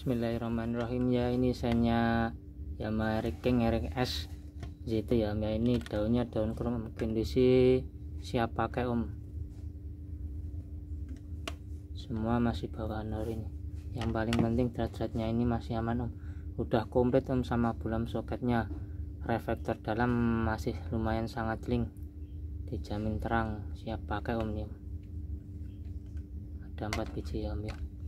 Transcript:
Bismillahirrahmanirrahim ya ini senya Yamaha Riking es gitu ya ya ini daunnya daun krum kondisi siap pakai om semua masih bawaan nor ini yang paling penting derajatnya ini masih aman om udah komplit om sama bulam soketnya reflektor dalam masih lumayan sangat link dijamin terang siap pakai om ada empat biji ya om ya